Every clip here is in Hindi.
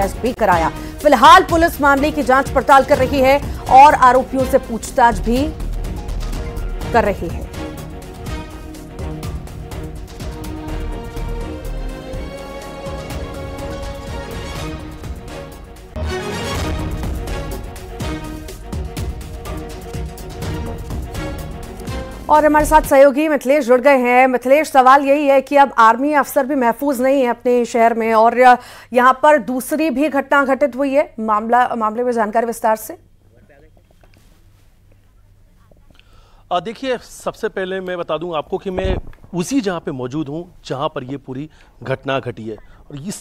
टेस्ट भी कराया फिलहाल पुलिस मामले की जांच पड़ताल कर रही है और आरोपियों से पूछताछ भी कर रही है और हमारे साथ सहयोगी मिथिलेश जुड़ गए हैं मिथिलेश सवाल यही है कि अब आर्मी अफसर भी महफूज नहीं है अपने शहर में और यहाँ पर दूसरी भी घटना घटित हुई है मामला मामले में जानकारी विस्तार से देखिए सबसे पहले मैं बता दूं आपको कि मैं उसी जहां पे मौजूद हूं जहां पर ये पूरी घटना घटी है इस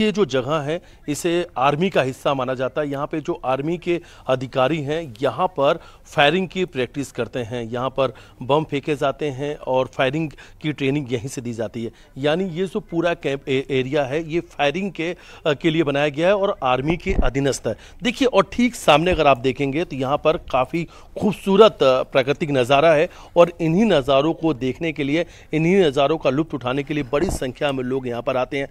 ये जो जगह है इसे आर्मी का हिस्सा माना जाता है यहाँ पे जो आर्मी के अधिकारी हैं यहाँ पर फायरिंग की प्रैक्टिस करते हैं यहाँ पर बम फेंके जाते हैं और फायरिंग की ट्रेनिंग यहीं से दी जाती है यानी ये जो पूरा कैंप एरिया है ये फायरिंग के के लिए बनाया गया है और आर्मी के अधीनस्थ है देखिए और ठीक सामने अगर आप देखेंगे तो यहाँ पर काफ़ी खूबसूरत प्राकृतिक नज़ारा है और इन्हीं नज़ारों को देखने के लिए इन्हीं नज़ारों का लुत्फ उठाने के लिए बड़ी संख्या में लोग यहाँ पर आते हैं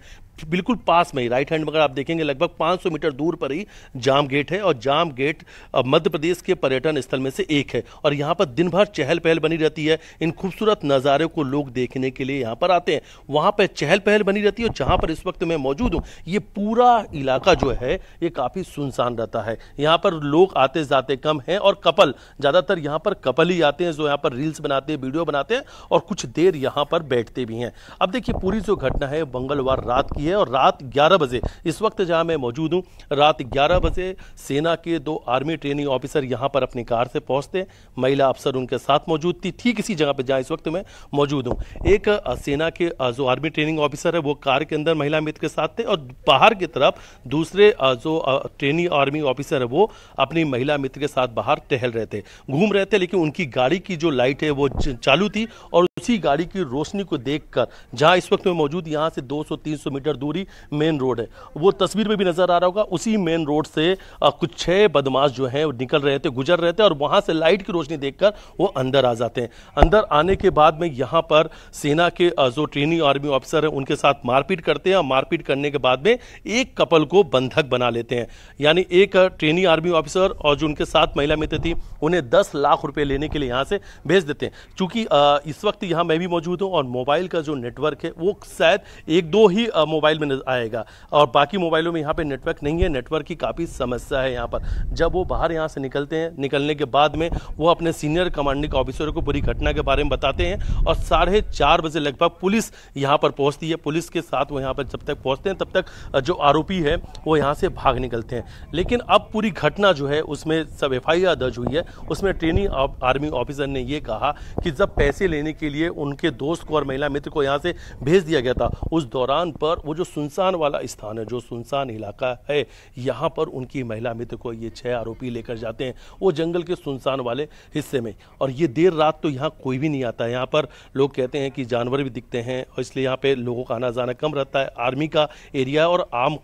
बिल्कुल पास में ही राइट हैंड में अगर आप देखेंगे लगभग 500 मीटर दूर पर ही जाम गेट है और जाम गेट मध्य प्रदेश के पर्यटन स्थल में से एक है और यहाँ पर दिन भर चहल पहल बनी रहती है इन खूबसूरत नज़ारे को लोग देखने के लिए यहाँ पर आते हैं वहाँ पर चहल पहल बनी रहती है और जहाँ पर इस वक्त मैं मौजूद हूँ ये पूरा इलाका जो है ये काफ़ी सुनसान रहता है यहाँ पर लोग आते जाते कम हैं और कपल ज़्यादातर यहाँ पर कपल ही आते हैं जो यहाँ पर रील्स बनाते हैं वीडियो बनाते हैं और कुछ देर यहाँ पर बैठते भी हैं अब देखिए पूरी जो घटना है मंगलवार रात की है और रात 11 बजे इस वक्त जहां मैं मौजूद हूं रात 11 बजे सेना के दो आर्मी ट्रेनिंग ऑफिसर यहां पर अपनी कार से पहुंचते महिला अफसर उनके साथ मौजूद थी ठीक इसी जगह पर जहां इस वक्त मैं मौजूद हूं एक सेना के जो आर्मी ट्रेनिंग ऑफिसर है वो कार के अंदर महिला मित्र के साथ थे और बाहर की तरफ दूसरे जो ट्रेनिंग आर्मी ऑफिसर है वो अपनी महिला मित्र के साथ बाहर टहल रहे थे घूम रहे थे लेकिन उनकी गाड़ी की जो लाइट है वो चालू थी और उसी गाड़ी की रोशनी को देखकर जहां इस वक्त मैं मौजूद यहाँ से 200-300 मीटर दूरी मेन रोड है वो तस्वीर में भी नजर आ रहा होगा उसी मेन रोड से कुछ छः बदमाश जो हैं वो निकल रहे थे गुजर रहे थे और वहाँ से लाइट की रोशनी देखकर वो अंदर आ जाते हैं अंदर आने के बाद में यहाँ पर सेना के जो ट्रेनिंग आर्मी ऑफिसर हैं उनके साथ मारपीट करते हैं मारपीट करने के बाद में एक कपल को बंधक बना लेते हैं यानी एक ट्रेनिंग आर्मी ऑफिसर और जो उनके साथ महिला मित्र थी उन्हें दस लाख रुपए लेने के लिए यहां से भेज देते हैं चूंकि इस वक्त यहाँ मैं भी मौजूद हूँ और मोबाइल का जो नेटवर्क है वो शायद एक दो ही मोबाइल में आएगा और बाकी मोबाइलों में यहाँ पे नेटवर्क नहीं है नेटवर्क की काफ़ी समस्या है यहाँ पर जब वो बाहर यहाँ से निकलते हैं निकलने के बाद में वो अपने सीनियर कमांडिंग ऑफिसर को पूरी घटना के बारे में बताते हैं और साढ़े बजे लगभग पुलिस यहाँ पर पहुँचती है पुलिस के साथ वो यहाँ पर जब तक पहुँचते हैं तब तक जो आरोपी है वो यहाँ से भाग निकलते हैं लेकिन अब पूरी घटना जो है उसमें सब एफ दर्ज हुई है उसमें ट्रेनिंग आर्मी ऑफिसर ने ये कहा कि जब पैसे लेने के लिए लिए उनके दोस्त को और महिला मित्र को यहाँ से भेज दिया गया था उस दौरान पर वो जो सुनसान वाला स्थान है जो सुनसान इलाका है यहाँ पर उनकी महिला मित्र को ये छः आरोपी लेकर जाते हैं वो जंगल के सुनसान वाले हिस्से में और ये देर रात तो यहाँ कोई भी नहीं आता है यहाँ पर लोग कहते हैं कि जानवर भी दिखते हैं और इसलिए यहाँ पे लोगों का आना जाना कम रहता है आर्मी का एरिया और आम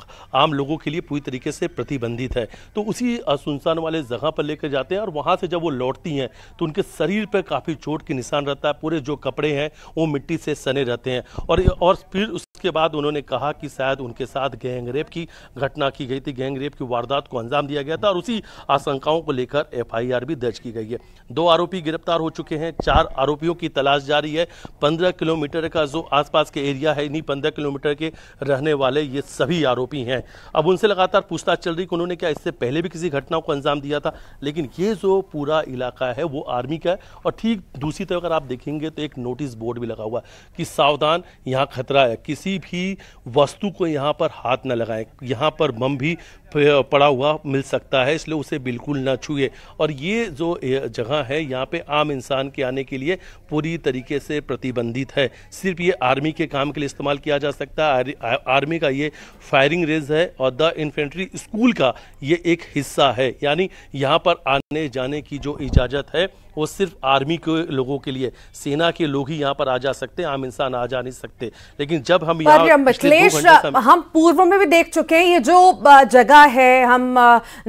आम लोगों के लिए पूरी तरीके से प्रतिबंधित है तो उसी सुनसान वाले जगह पर लेकर जाते हैं और वहाँ से जब वो लौटती हैं तो उनके शरीर पर काफ़ी चोट के निशान रहता है पूरे जो कपड़े हैं वो मिट्टी से सने रहते हैं और और फिर उसके बाद उन्होंने कहा कि शायद उनके साथ गैंगरेप की घटना की गई थी गैंगरेप की वारदात को अंजाम दिया गया था और उसी आशंकाओं को लेकर एफआईआर भी दर्ज की गई है दो आरोपी गिरफ्तार हो चुके हैं चार आरोपियों की तलाश जारी है पंद्रह किलोमीटर का जो आसपास के एरिया है इन्हीं पंद्रह किलोमीटर के रहने वाले ये सभी आरोपी हैं अब उनसे लगातार पूछताछ चल रही कि उन्होंने क्या इससे पहले भी किसी घटना को अंजाम दिया था लेकिन ये जो पूरा इलाका है वो आर्मी का है और ठीक दूसरी तरफ अगर आप देखेंगे तो एक नोटिस बोर्ड भी लगा हुआ है कि सावधान यहाँ खतरा है किसी भी वस्तु को यहाँ पर हाथ न लगाएं यहाँ पर बम भी पड़ा हुआ मिल सकता है इसलिए उसे बिल्कुल ना छूए और ये जो जगह है यहाँ पे आम इंसान के आने के लिए पूरी तरीके से प्रतिबंधित है सिर्फ ये आर्मी के काम के लिए इस्तेमाल किया जा सकता है आर्मी का ये फायरिंग रेंज है और द इन्फेंट्री स्कूल का ये एक हिस्सा है यानी यहाँ पर आने जाने की जो इजाज़त है वो सिर्फ आर्मी के लोगों के लिए सेना के लोग ही यहाँ पर आ जा सकते हैं आम इंसान आ जा नहीं सकते लेकिन जब हम यहाँ हम पूर्व में भी देख चुके हैं ये जो जगह जगह है हम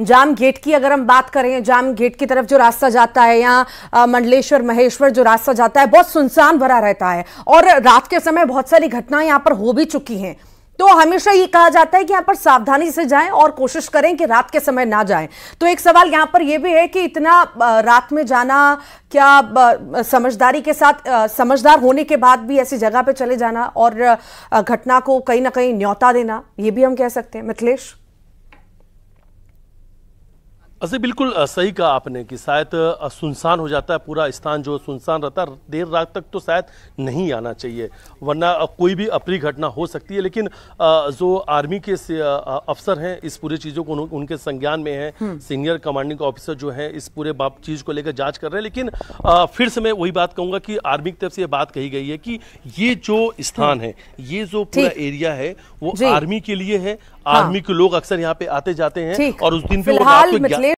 जाम गेट की अगर हम बात करें जाम गेट की तरफ जो रास्ता जाता है यहाँ मंडलेश्वर महेश्वर जो रास्ता जाता है बहुत सुनसान भरा रहता है और रात के समय बहुत सारी घटनाएं यहाँ पर हो भी चुकी हैं तो हमेशा ये कहा जाता है कि यहाँ पर सावधानी से जाएं और कोशिश करें कि रात के समय ना जाएं तो एक सवाल यहाँ पर यह भी है कि इतना रात में जाना क्या समझदारी के साथ समझदार होने के बाद भी ऐसी जगह पे चले जाना और घटना को कहीं ना कहीं न्योता देना ये भी हम कह सकते हैं मिथिलेश अजय बिल्कुल सही कहा आपने कि शायद सुनसान हो जाता है पूरा स्थान जो सुनसान रहता है देर रात तक तो शायद नहीं आना चाहिए वरना कोई भी अप्रिय घटना हो सकती है लेकिन जो आर्मी के अफसर हैं इस पूरी चीज़ों को उनके संज्ञान में है हम्म। सीनियर कमांडिंग ऑफिसर जो हैं इस पूरे बाप चीज़ को लेकर जाँच कर रहे हैं लेकिन फिर से मैं वही बात कहूँगा कि आर्मी की तरफ से ये बात कही गई है कि ये जो स्थान हम्म। है ये जो पूरा एरिया है वो आर्मी के लिए है आर्मी हाँ। के लोग अक्सर यहाँ पे आते जाते हैं और उस दिन फिलहाल